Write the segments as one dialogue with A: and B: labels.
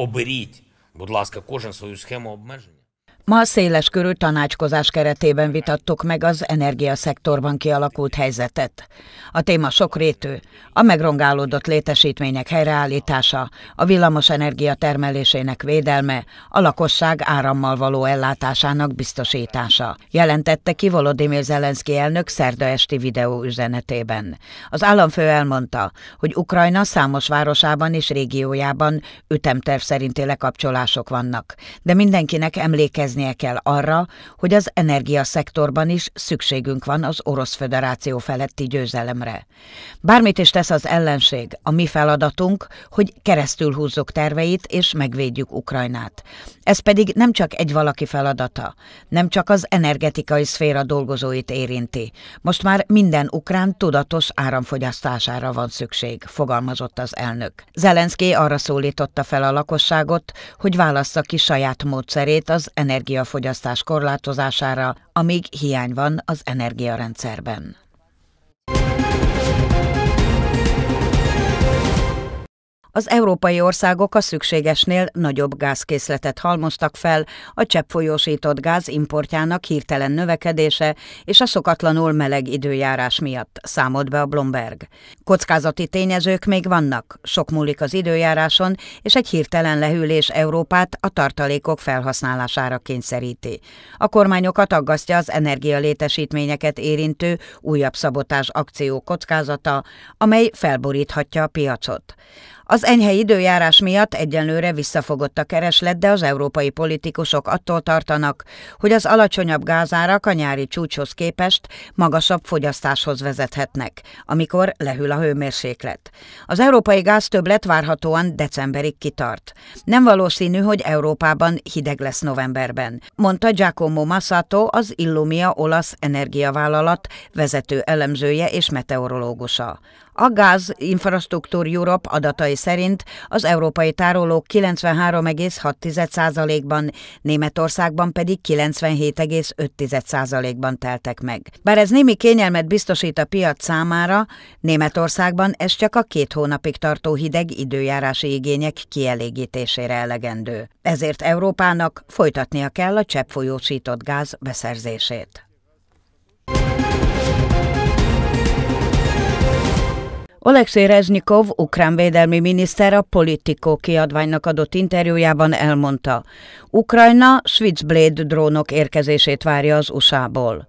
A: Оберіть, будь ласка, кожен свою схему обмеження. Ma széles körű tanácskozás keretében vitattuk meg az energiaszektorban kialakult helyzetet. A téma sokrétű, a megrongálódott létesítmények helyreállítása, a villamos energia termelésének védelme, a lakosság árammal való ellátásának biztosítása, jelentette ki Volodymyr Zelenszky elnök szerda esti videó üzenetében. Az államfő elmondta, hogy Ukrajna számos városában és régiójában ütemterv szerinti lekapcsolások vannak, de mindenkinek emlékezni emlékeznie kell arra, hogy az energiaszektorban is szükségünk van az Orosz Föderáció feletti győzelemre. Bármit is tesz az ellenség, a mi feladatunk, hogy keresztül húzzuk terveit és megvédjük Ukrajnát. Ez pedig nem csak egy valaki feladata, nem csak az energetikai szféra dolgozóit érinti. Most már minden ukrán tudatos áramfogyasztására van szükség, fogalmazott az elnök. Zelenszky arra szólította fel a lakosságot, hogy válassza ki saját módszerét az energia energiafogyasztás korlátozására, amíg hiány van az energiarendszerben. Az európai országok a szükségesnél nagyobb gázkészletet halmoztak fel, a cseppfolyósított gáz importjának hirtelen növekedése és a szokatlanul meleg időjárás miatt, számolt be a Blomberg. Kockázati tényezők még vannak, sok múlik az időjáráson, és egy hirtelen lehűlés Európát a tartalékok felhasználására kényszeríti. A kormányokat aggasztja az energialétesítményeket érintő újabb szabotás akció kockázata, amely felboríthatja a piacot. Az enyhe időjárás miatt egyenlőre visszafogott a kereslet, de az európai politikusok attól tartanak, hogy az alacsonyabb gázárak a nyári csúcshoz képest magasabb fogyasztáshoz vezethetnek, amikor lehűl a hőmérséklet. Az európai gáztöblet várhatóan decemberig kitart. Nem valószínű, hogy Európában hideg lesz novemberben, mondta Giacomo Massato, az Illumia olasz energiavállalat vezető elemzője és meteorológusa. A Gáz Infrastruktúr Europe adatai szerint az európai tárolók 93,6%-ban, Németországban pedig 97,5%-ban teltek meg. Bár ez némi kényelmet biztosít a piac számára, Németországban ez csak a két hónapig tartó hideg időjárási igények kielégítésére elegendő. Ezért Európának folytatnia kell a cseppfolyósított gáz beszerzését. Oleksiy Reznikov, ukrán védelmi miniszter a Politico kiadványnak adott interjújában elmondta, Ukrajna Switchblade drónok érkezését várja az USA-ból.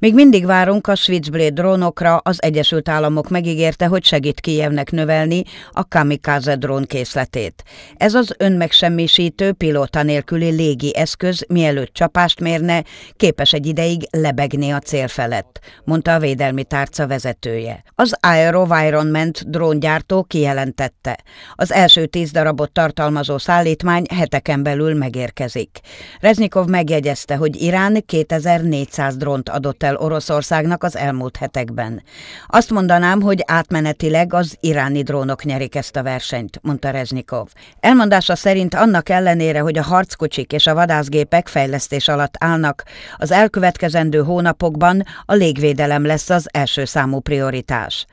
A: Még mindig várunk a Switchblade drónokra, az Egyesült Államok megígérte, hogy segít Kijevnek növelni a kamikaze drón készletét. Ez az önmegsemmisítő, pilóta nélküli légi eszköz, mielőtt csapást mérne, képes egy ideig lebegni a cél felett, mondta a védelmi tárca vezetője. Az Aerovironment dróngyártó kijelentette. Az első tíz darabot tartalmazó szállítmány heteken belül megérkezik. Reznikov megjegyezte, hogy Irán 2400 drónt adott fel Oroszországnak az elmúlt hetekben. Azt mondanám, hogy átmenetileg az iráni drónok nyerik ezt a versenyt, mondta Reznikov. Elmondása szerint annak ellenére, hogy a harckocsik és a vadászgépek fejlesztés alatt állnak, az elkövetkezendő hónapokban a légvédelem lesz az első számú prioritás.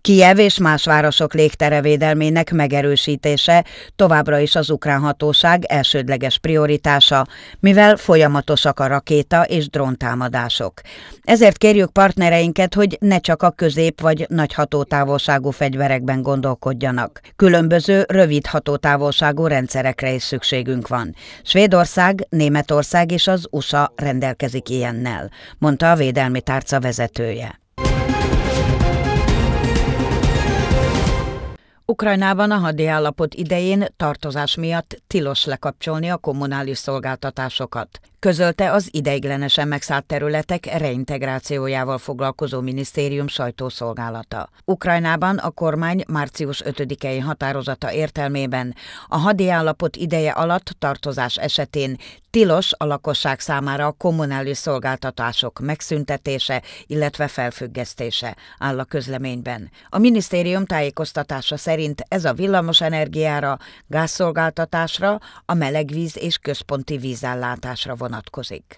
A: Kijev és más városok légterevédelmének megerősítése továbbra is az ukrán hatóság elsődleges prioritása, mivel folyamatosak a rakéta és dróntámadások. Ezért kérjük partnereinket, hogy ne csak a közép vagy nagy hatótávolságú fegyverekben gondolkodjanak. Különböző rövid hatótávolságú rendszerekre is szükségünk van. Svédország, Németország és az USA rendelkezik ilyennel, mondta a védelmi tárca vezetője. Ukrajnában a hadi állapot idején tartozás miatt tilos lekapcsolni a kommunális szolgáltatásokat, közölte az ideiglenesen megszállt területek reintegrációjával foglalkozó minisztérium sajtószolgálata. Ukrajnában a kormány március 5-i határozata értelmében a hadi állapot ideje alatt tartozás esetén tilos a lakosság számára a kommunális szolgáltatások megszüntetése, illetve felfüggesztése, áll a közleményben. A minisztérium tájékoztatása szerint szerint ez a villamos energiára, gázszolgáltatásra, a melegvíz és központi vízellátásra vonatkozik.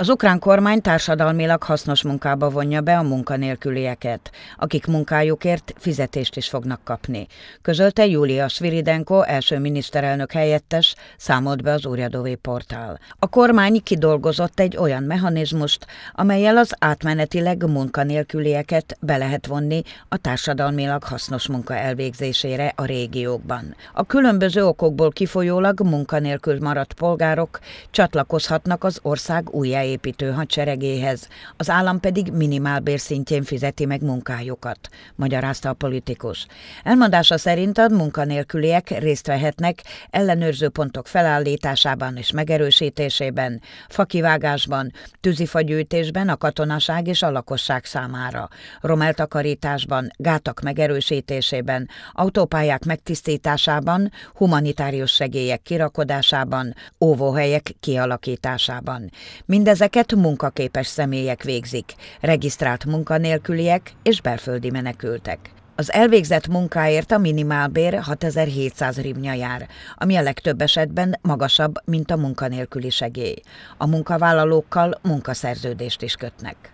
A: Az ukrán kormány társadalmilag hasznos munkába vonja be a munkanélkülieket, akik munkájukért fizetést is fognak kapni. Közölte Júlia Sviridenko, első miniszterelnök helyettes, számolt be az Úrjadóvé portál. A kormány kidolgozott egy olyan mechanizmust, amelyel az átmenetileg munkanélkülieket be lehet vonni a társadalmilag hasznos munka elvégzésére a régiókban. A különböző okokból kifolyólag munkanélkül maradt polgárok csatlakozhatnak az ország újjáépítésére hazaépítő hadseregéhez, az állam pedig minimálbér szintjén fizeti meg munkájukat, magyarázta a politikus. Elmondása szerint a munkanélküliek részt vehetnek ellenőrző pontok felállításában és megerősítésében, fakivágásban, tűzifagyűjtésben a katonaság és a lakosság számára, romeltakarításban, gátak megerősítésében, autópályák megtisztításában, humanitárius segélyek kirakodásában, óvóhelyek kialakításában. Mindez Ezeket munkaképes személyek végzik, regisztrált munkanélküliek és belföldi menekültek. Az elvégzett munkáért a minimálbér 6700 rimnya jár, ami a legtöbb esetben magasabb, mint a munkanélküli segély. A munkavállalókkal munkaszerződést is kötnek.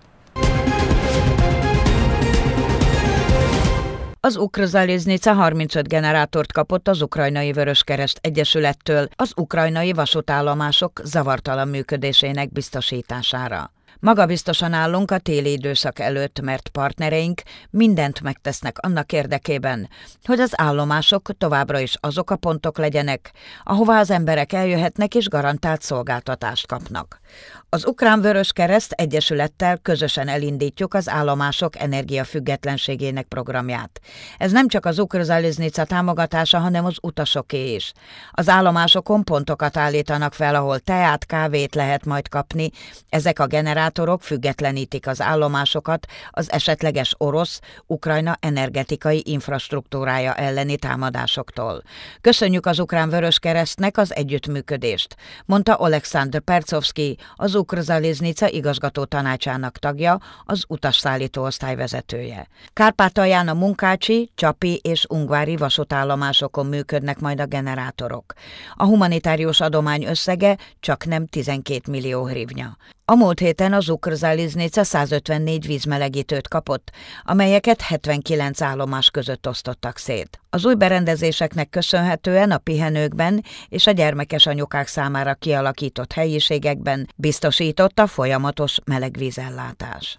A: Az Ukrzaliznica 35 generátort kapott az Ukrajnai Vöröskereszt Egyesülettől az ukrajnai vasútállomások zavartalan működésének biztosítására. Magabiztosan állunk a téli időszak előtt, mert partnereink mindent megtesznek annak érdekében, hogy az állomások továbbra is azok a pontok legyenek, ahová az emberek eljöhetnek és garantált szolgáltatást kapnak. Az Ukrán Vörös Kereszt Egyesülettel közösen elindítjuk az állomások energiafüggetlenségének programját. Ez nem csak az Ukrzaliznica támogatása, hanem az utasoké is. Az állomásokon pontokat állítanak fel, ahol teát, kávét lehet majd kapni, ezek a generációk operátorok függetlenítik az állomásokat az esetleges orosz, ukrajna energetikai infrastruktúrája elleni támadásoktól. Köszönjük az ukrán Vöröskeresztnek az együttműködést, mondta Alexander Percovski, az Ukrzaliznica igazgató tanácsának tagja, az utasszállító osztály vezetője. Kárpátalján a Munkácsi, Csapi és Ungvári vasútállomásokon működnek majd a generátorok. A humanitárius adomány összege csak nem 12 millió hrivnya. A múlt héten az Ukrzaliznica 154 vízmelegítőt kapott, amelyeket 79 állomás között osztottak szét. Az új berendezéseknek köszönhetően a pihenőkben és a gyermekes anyukák számára kialakított helyiségekben biztosította folyamatos melegvízellátás.